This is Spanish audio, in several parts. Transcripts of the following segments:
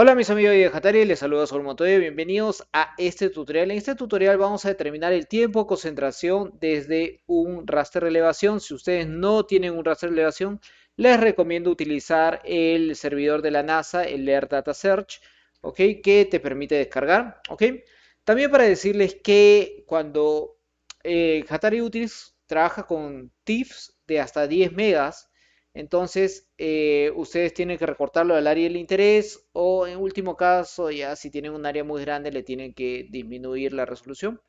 Hola mis amigos de Jatari, les a sol y bienvenidos a este tutorial. En este tutorial vamos a determinar el tiempo de concentración desde un raster de elevación. Si ustedes no tienen un raster de elevación, les recomiendo utilizar el servidor de la NASA, el Air Data Search, que te permite descargar. También para decirles que cuando eh, Utils trabaja con TIFFs de hasta 10 megas, entonces, eh, ustedes tienen que recortarlo al área del interés o en último caso, ya si tienen un área muy grande, le tienen que disminuir la resolución.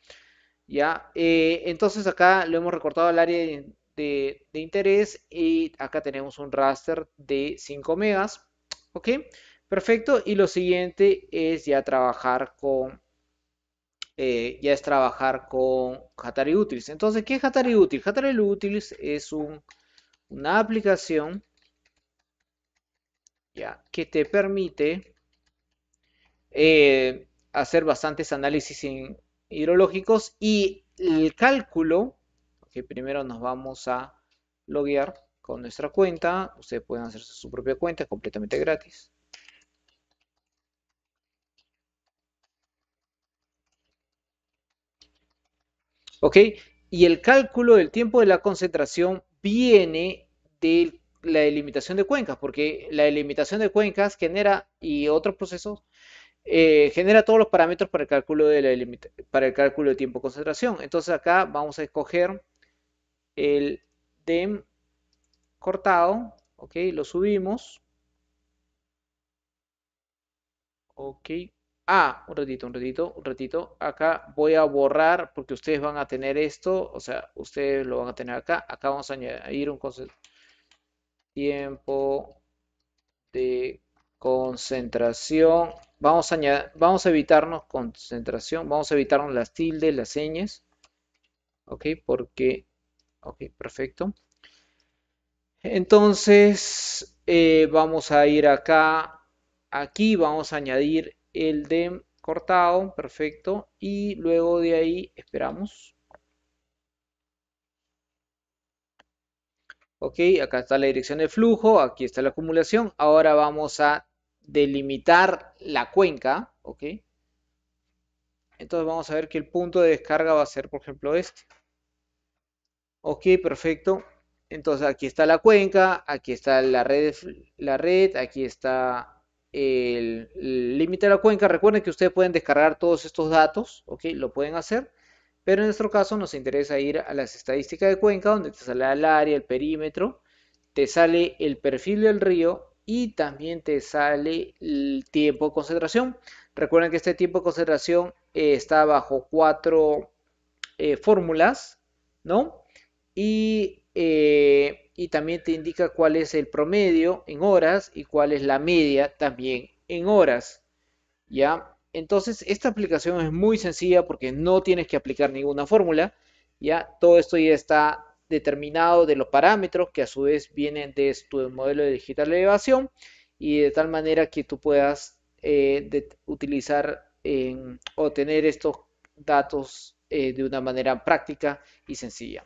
Ya, eh, entonces acá lo hemos recortado al área de, interés y acá tenemos un raster de 5 megas. Ok, perfecto. Y lo siguiente es ya trabajar con... Eh, ya es trabajar con Hatari Utils. Entonces, ¿qué es Hatari Utils? Hatari Utils es un una aplicación que te permite eh, hacer bastantes análisis hidrológicos y el cálculo, que primero nos vamos a loguear con nuestra cuenta, ustedes pueden hacer su propia cuenta, es completamente gratis. ¿Ok? Y el cálculo del tiempo de la concentración viene de la delimitación de cuencas, porque la delimitación de cuencas genera y otros procesos eh, genera todos los parámetros para el cálculo de la para el cálculo de tiempo concentración. Entonces acá vamos a escoger el dem cortado, ok, lo subimos, ok, ah, un ratito, un ratito, un ratito, acá voy a borrar porque ustedes van a tener esto, o sea, ustedes lo van a tener acá, acá vamos a añadir un tiempo de concentración, vamos a, añadir, vamos a evitarnos concentración, vamos a evitarnos las tildes, las señas, ok, porque, ok, perfecto. Entonces, eh, vamos a ir acá, aquí vamos a añadir el de cortado, perfecto, y luego de ahí esperamos. Ok, acá está la dirección de flujo, aquí está la acumulación. Ahora vamos a delimitar la cuenca, ok. Entonces vamos a ver que el punto de descarga va a ser, por ejemplo, este. Ok, perfecto. Entonces aquí está la cuenca, aquí está la red, la red aquí está el, límite de la cuenca. Recuerden que ustedes pueden descargar todos estos datos, ¿ok? Lo pueden hacer, pero en nuestro caso nos interesa ir a las estadísticas de cuenca, donde te sale el área, el perímetro, te sale el perfil del río y también te sale el tiempo de concentración. Recuerden que este tiempo de concentración eh, está bajo cuatro eh, fórmulas, ¿no? Y, eh, y también te indica cuál es el promedio en horas y cuál es la media también en horas. ¿ya? Entonces, esta aplicación es muy sencilla porque no tienes que aplicar ninguna fórmula, ¿ya? Todo esto ya está determinado de los parámetros que a su vez vienen de tu modelo de digital elevación y de tal manera que tú puedas eh, utilizar o tener estos datos eh, de una manera práctica y sencilla.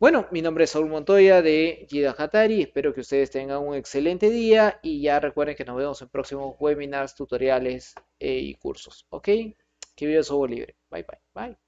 Bueno, mi nombre es Saúl Montoya de Gida Hatari. Espero que ustedes tengan un excelente día y ya recuerden que nos vemos en próximos webinars, tutoriales eh, y cursos. ¿Ok? Que viva el software libre. Bye, bye, bye.